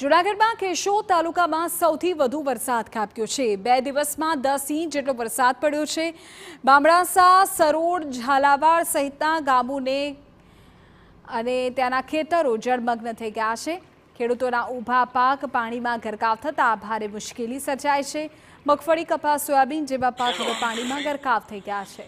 જૂનાગઢમાં કેશોદ તાલુકામાં સૌથી વધુ વરસાદ ખાબક્યો છે બે દિવસમાં દસ ઇંચ જેટલો વરસાદ પડ્યો છે બામડાસા સરોડ ઝાલાવાડ સહિતના ગામોને અને ત્યાંના ખેતરો જળમગ્ન થઈ ગયા છે ખેડૂતોના ઊભા પાક પાણીમાં ગરકાવ થતાં ભારે મુશ્કેલી સર્જાય છે મગફળી કપાસ સોયાબીન જેવા પાક પાણીમાં ગરકાવ થઈ ગયા છે